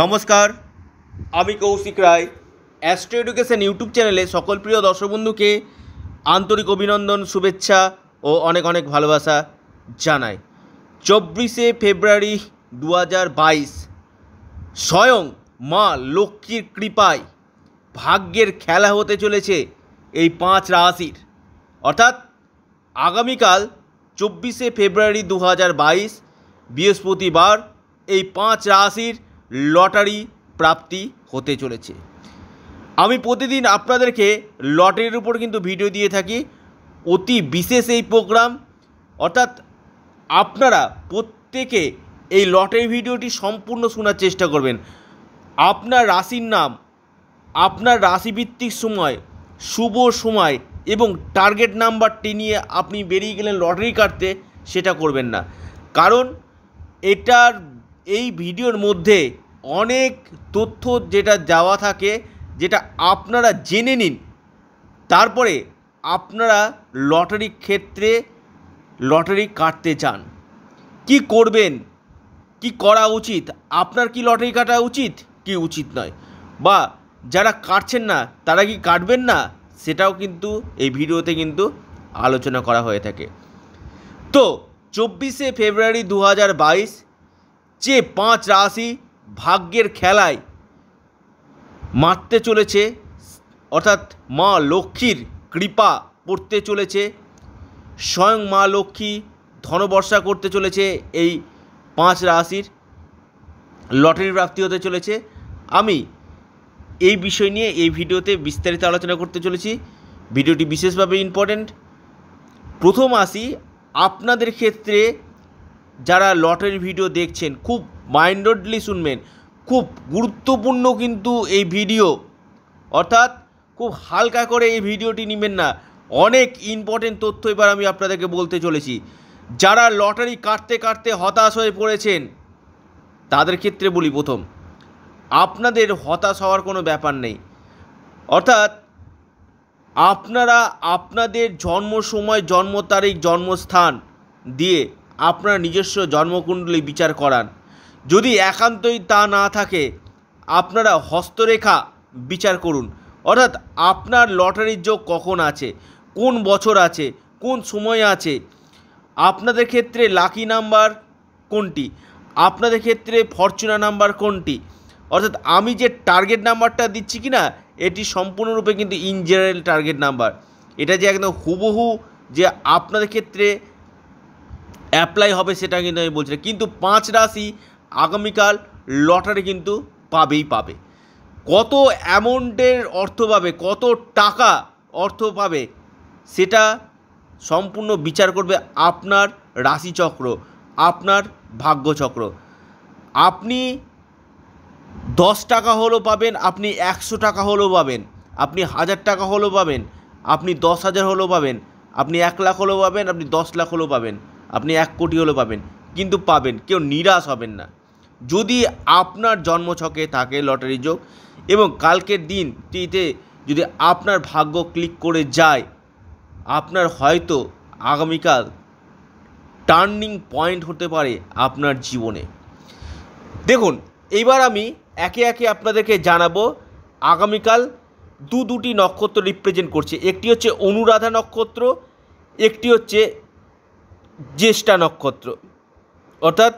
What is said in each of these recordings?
নমস্কার আমি Koushik Roy Astro Education YouTube চ্যানেলে সকল প্রিয় দর্শক বন্ধুকে আন্তরিক অভিনন্দন শুভেচ্ছা ও অনেক অনেক ভালোবাসা জানাই চব্বিশে ফেব্রুয়ারি দু বাইশ স্বয়ং মা লক্ষ্মীর কৃপায় ভাগ্যের খেলা হতে চলেছে এই পাঁচ রাশির অর্থাৎ আগামীকাল চব্বিশে ফেব্রুয়ারি দু হাজার বৃহস্পতিবার এই পাঁচ রাশির লটারি প্রাপ্তি হতে চলেছে আমি প্রতিদিন আপনাদেরকে লটারির উপর কিন্তু ভিডিও দিয়ে থাকি অতি বিশেষ এই প্রোগ্রাম অর্থাৎ আপনারা প্রত্যেকে এই লটারি ভিডিওটি সম্পূর্ণ শোনার চেষ্টা করবেন আপনার রাশির নাম আপনার রাশিভিত্তিক সময় শুভ সময় এবং টার্গেট নাম্বারটি নিয়ে আপনি বেরিয়ে গেলেন লটারি কাটতে সেটা করবেন না কারণ এটার এই ভিডিওর মধ্যে অনেক তথ্য যেটা যাওয়া থাকে যেটা আপনারা জেনে নিন তারপরে আপনারা লটারির ক্ষেত্রে লটারি কাটতে চান কি করবেন কি করা উচিত আপনার কি লটারি কাটা উচিত কি উচিত নয় বা যারা কাটছেন না তারা কি কাটবেন না সেটাও কিন্তু এই ভিডিওতে কিন্তু আলোচনা করা হয়ে থাকে তো চব্বিশে ফেব্রুয়ারি দু হাজার বাইশ যে পাঁচ রাশি ভাগ্যের খেলায় মারতে চলেছে অর্থাৎ মা লক্ষ্মীর কৃপা পড়তে চলেছে স্বয়ং মা লক্ষ্মী ধনবর্ষা করতে চলেছে এই পাঁচ রাশির লটারি প্রাপ্তি হতে চলেছে আমি এই বিষয় নিয়ে এই ভিডিওতে বিস্তারিত আলোচনা করতে চলেছি ভিডিওটি বিশেষভাবে ইম্পর্ট্যান্ট প্রথম আসি আপনাদের ক্ষেত্রে যারা লটের ভিডিও দেখছেন খুব মাইন্ডলি শুনবেন খুব গুরুত্বপূর্ণ কিন্তু এই ভিডিও অর্থাৎ খুব হালকা করে এই ভিডিওটি নেবেন না অনেক ইম্পর্টেন্ট তথ্য এবার আমি আপনাদেরকে বলতে চলেছি যারা লটারি কাটতে কাটতে হতাশ হয়ে পড়েছেন তাদের ক্ষেত্রে বলি প্রথম আপনাদের হতাশ হওয়ার কোনো ব্যাপার নেই অর্থাৎ আপনারা আপনাদের জন্ম সময় জন্ম তারিখ জন্মস্থান দিয়ে আপনার নিজস্ব জন্মকুণ্ডলী বিচার করান যদি একান্তই তা না থাকে আপনারা হস্তরেখা বিচার করুন অর্থাৎ আপনার লটারির যোগ কখন আছে কোন বছর আছে কোন সময় আছে আপনাদের ক্ষেত্রে লাকি নাম্বার কোনটি আপনাদের ক্ষেত্রে ফরচুনা নাম্বার কোনটি অর্থাৎ আমি যে টার্গেট নাম্বারটা দিচ্ছি কি না এটি সম্পূর্ণরূপে কিন্তু ইন জেনারেল টার্গেট নাম্বার এটা যে একদম হুবহু যে আপনাদের ক্ষেত্রে অ্যাপ্লাই হবে সেটা কিন্তু আমি বলছি কিন্তু পাঁচ রাশি আগামীকাল লটারি কিন্তু পাবেই পাবে কত অ্যামাউন্টের অর্থ পাবে কত টাকা অর্থ পাবে সেটা সম্পূর্ণ বিচার করবে আপনার রাশিচক্র আপনার ভাগ্যচক্র আপনি দশ টাকা হলেও পাবেন আপনি একশো টাকা হলেও পাবেন আপনি হাজার টাকা হলেও পাবেন আপনি দশ হাজার হলেও পাবেন আপনি এক লাখ হলেও পাবেন আপনি দশ লাখ হলেও পাবেন আপনি এক কোটি হলেও পাবেন কিন্তু পাবেন কেউ নিরাশ হবেন না যদি আপনার জন্মছকে থাকে লটারি যোগ এবং কালকের দিনটিতে যদি আপনার ভাগ্য ক্লিক করে যায় আপনার হয়তো আগামীকাল টার্নিং পয়েন্ট হতে পারে আপনার জীবনে দেখুন এবার আমি একে একে আপনাদেরকে জানাবো আগামীকাল দু দুটি নক্ষত্র রিপ্রেজেন্ট করছে একটি হচ্ছে অনুরাধা নক্ষত্র একটি হচ্ছে জ্যেষ্ঠা নক্ষত্র অর্থাৎ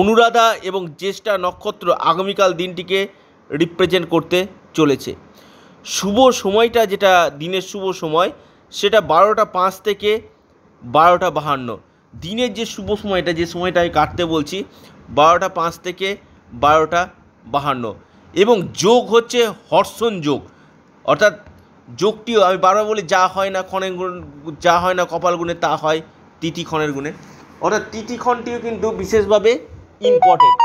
অনুরাধা এবং জ্যেষ্ঠা নক্ষত্র আগামীকাল দিনটিকে রিপ্রেজেন্ট করতে চলেছে শুভ সময়টা যেটা দিনের শুভ সময় সেটা বারোটা পাঁচ থেকে বারোটা বাহান্ন দিনের যে শুভ সময়টা যে সময়টা আমি কাটতে বলছি বারোটা পাঁচ থেকে বারোটা বাহান্ন এবং যোগ হচ্ছে হর্ষণ যোগ অর্থাৎ যোগটিও আমি বারবার বলি যা হয় না ক্ষণের গুণ যা হয় না কপাল গুণে তা হয় তিতি ক্ষণের গুণে অর্থাৎ তিতি ক্ষণটিও কিন্তু বিশেষভাবে ইম্পর্টেন্ট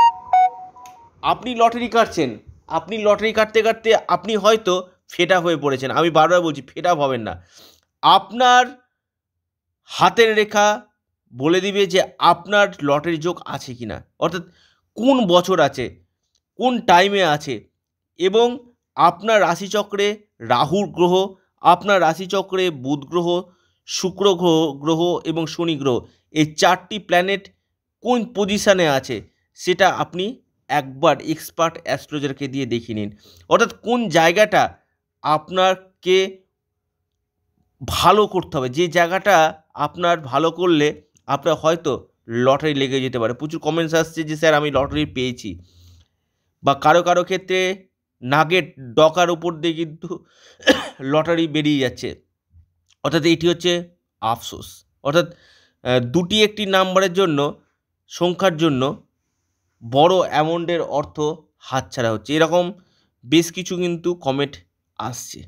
আপনি লটারি কাটছেন আপনি লটারি কাটতে কাটতে আপনি হয়তো ফেটা হয়ে পড়েছেন আমি বারবার বলছি ফেটা হবেন না আপনার হাতের রেখা বলে দিবে যে আপনার লটারি যোগ আছে কি না অর্থাৎ কোন বছর আছে কোন টাইমে আছে এবং আপনার রাশিচক্রে রাহুর গ্রহ আপনার রাশিচক্রে বুধ গ্রহ শুক্র গ্রহ গ্রহ এবং শনি গ্রহ এই চারটি প্ল্যানেট কোন পজিশানে আছে সেটা আপনি একবার এক্সপার্ট অ্যাস্ট্রোলজারকে দিয়ে দেখিয়ে নিন অর্থাৎ কোন জায়গাটা আপনারকে ভালো করতে হবে যে জায়গাটা আপনার ভালো করলে আপনার হয়তো লটারি লেগে যেতে পারে প্রচুর কমেন্টস আসছে যে স্যার আমি লটারি পেয়েছি বা কারো কারো ক্ষেত্রে নাগের ডকার উপর দিয়ে কিন্তু লটারি বেরিয়ে যাচ্ছে অর্থাৎ এটি হচ্ছে আফসোস অর্থাৎ দুটি একটি নাম্বারের জন্য সংখ্যার জন্য বড় অ্যামাউন্টের অর্থ হাতছাড়া হচ্ছে এরকম বেশ কিছু কিন্তু কমেন্ট আসছে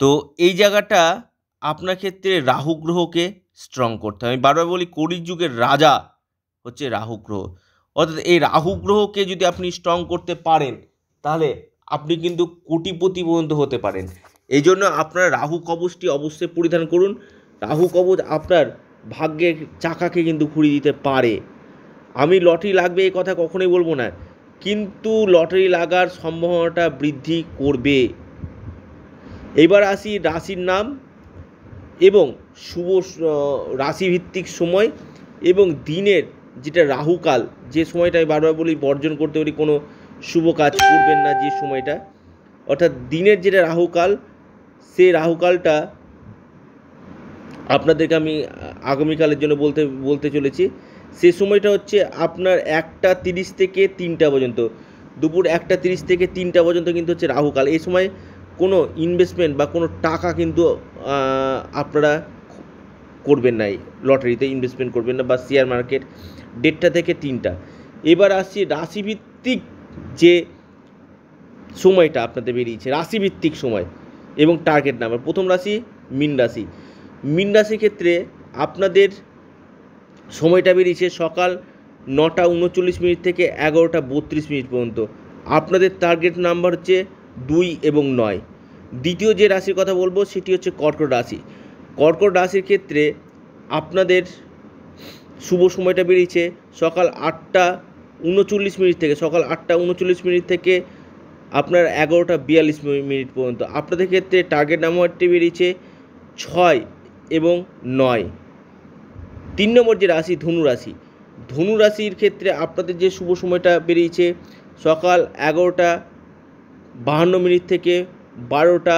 তো এই জায়গাটা আপনার ক্ষেত্রে রাহু গ্রহকে স্ট্রং করতে হবে আমি বারবার বলি কলির যুগের রাজা হচ্ছে রাহু গ্রহ অর্থাৎ এই রাহু গ্রহকে যদি আপনি স্ট্রং করতে পারেন তাহলে আপনি কিন্তু কোটিপতি পর্যন্ত হতে পারেন এই জন্য আপনার রাহু কবচটি অবশ্যই পরিধান করুন রাহু কবচ আপনার ভাগ্যের চাকাকে কিন্তু ঘুরিয়ে দিতে পারে আমি লটারি লাগবে এই কথা কখনোই বলবো না কিন্তু লটারি লাগার সম্ভাবনাটা বৃদ্ধি করবে এবার আসি রাশির নাম এবং শুভ রাশিভিত্তিক সময় এবং দিনের যেটা রাহুকাল যে সময়টা আমি বারবার বলি বর্জন করতে পারি কোনো শুভ কাজ করবেন না যে সময়টা অর্থাৎ দিনের যেটা রাহুকাল সেই রাহুকালটা আপনাদেরকে আমি আগামীকালের জন্য বলতে বলতে চলেছি সে সময়টা হচ্ছে আপনার একটা তিরিশ থেকে তিনটা পর্যন্ত দুপুর একটা তিরিশ থেকে তিনটা পর্যন্ত কিন্তু হচ্ছে রাহুকাল এই সময় কোনো ইনভেস্টমেন্ট বা কোনো টাকা কিন্তু আপনারা করবেন নাই লটারিতে ইনভেস্টমেন্ট করবেন না বা শেয়ার মার্কেট দেড়টা থেকে তিনটা এবার আসছি রাশিভিত্তিক যে সময়টা আপনাদের বেরিয়েছে রাশিভিত্তিক সময় এবং টার্গেট নাম্বার প্রথম রাশি মিন রাশি মিন রাশির ক্ষেত্রে আপনাদের সময়টা বেরিয়েছে সকাল নটা উনচল্লিশ মিনিট থেকে এগারোটা বত্রিশ মিনিট পর্যন্ত আপনাদের টার্গেট নাম্বার হচ্ছে দুই এবং নয় দ্বিতীয় যে রাশির কথা বলবো সেটি হচ্ছে কর্কট রাশি কর্কট রাশির ক্ষেত্রে আপনাদের শুভ সময়টা বেরিয়েছে সকাল আটটা উনচল্লিশ মিনিট থেকে সকাল আটটা উনচল্লিশ মিনিট থেকে আপনার এগারোটা বিয়াল্লিশ মিনিট পর্যন্ত আপনাদের ক্ষেত্রে টার্গেট নাম্বারটি বেরিয়েছে ছয় এবং নয় তিন নম্বর যে রাশি ধনু রাশি ধনু রাশির ক্ষেত্রে আপনাদের যে শুভ সময়টা বেরিয়েছে সকাল এগারোটা বাহান্ন মিনিট থেকে বারোটা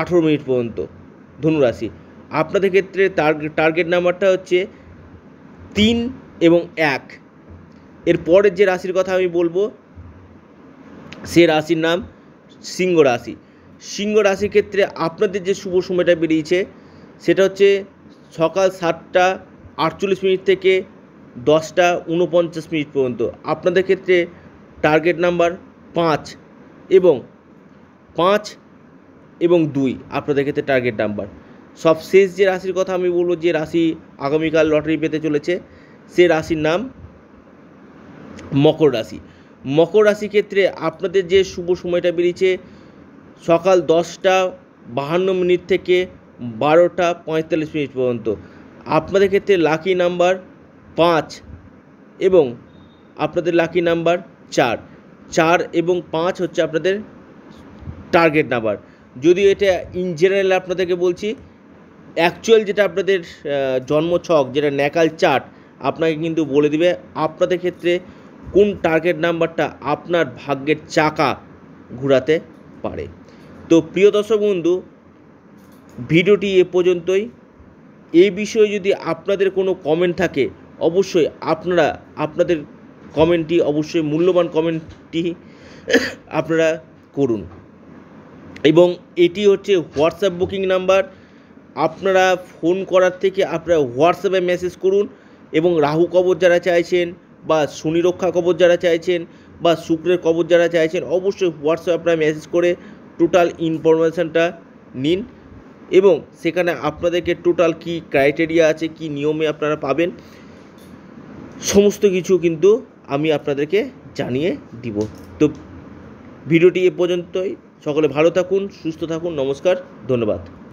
আঠেরো মিনিট পর্যন্ত ধনুরাশি আপনাদের ক্ষেত্রে টার্গেট নাম্বারটা হচ্ছে তিন এবং এক এর পরের যে রাশির কথা আমি বলবো সে রাশির নাম সিংহ রাশি সিংহ রাশির ক্ষেত্রে আপনাদের যে শুভ সময়টা বেরিয়েছে সেটা হচ্ছে সকাল সাতটা আটচল্লিশ মিনিট থেকে দশটা উনপঞ্চাশ মিনিট পর্যন্ত আপনাদের ক্ষেত্রে টার্গেট নাম্বার পাঁচ এবং পাঁচ এবং দুই আপনাদের ক্ষেত্রে টার্গেট নাম্বার সব শেষ যে রাশির কথা আমি বলবো যে রাশি আগামীকাল লটারি পেতে চলেছে সে রাশির নাম মকর রাশি মকর রাশি ক্ষেত্রে আপনাদের যে শুভ সময়টা বেরিয়েছে সকাল দশটা বাহান্ন মিনিট থেকে বারোটা পঁয়তাল্লিশ মিনিট পর্যন্ত আপনাদের ক্ষেত্রে লাকি নাম্বার পাঁচ এবং আপনাদের লাকি নাম্বার চার চার এবং পাঁচ হচ্ছে আপনাদের টার্গেট নাম্বার যদি এটা ইন জেনারেল আপনাদেরকে বলছি অ্যাকচুয়াল যেটা আপনাদের জন্ম ছক যেটা ন্যাকাল চার্ট আপনাকে কিন্তু বলে দিবে আপনাদের ক্ষেত্রে কোন টার্গেট নাম্বারটা আপনার ভাগ্যের চাকা ঘুরাতে পারে তো প্রিয় দর্শক বন্ধু ভিডিওটি এ পর্যন্তই এই বিষয়ে যদি আপনাদের কোনো কমেন্ট থাকে অবশ্যই আপনারা আপনাদের কমেন্টটি অবশ্যই মূল্যবান কমেন্টটি আপনারা করুন এবং এটি হচ্ছে হোয়াটসঅ্যাপ বুকিং নাম্বার আপনারা ফোন করার থেকে আপনারা হোয়াটসঅ্যাপে মেসেজ করুন এবং রাহু কবর যারা চাইছেন বা শনিরক্ষা কবর যারা চাইছেন বা শুক্রের কবর যারা চাইছেন অবশ্যই হোয়াটসঅ্যাপ আপনার মেসেজ করে টোটাল ইনফরমেশানটা নিন এবং সেখানে আপনাদেরকে টোটাল কি ক্রাইটেরিয়া আছে কি নিয়মে আপনারা পাবেন সমস্ত কিছু কিন্তু আমি আপনাদেরকে জানিয়ে দিব তো ভিডিওটি এ পর্যন্তই সকলে ভালো থাকুন সুস্থ থাকুন নমস্কার ধন্যবাদ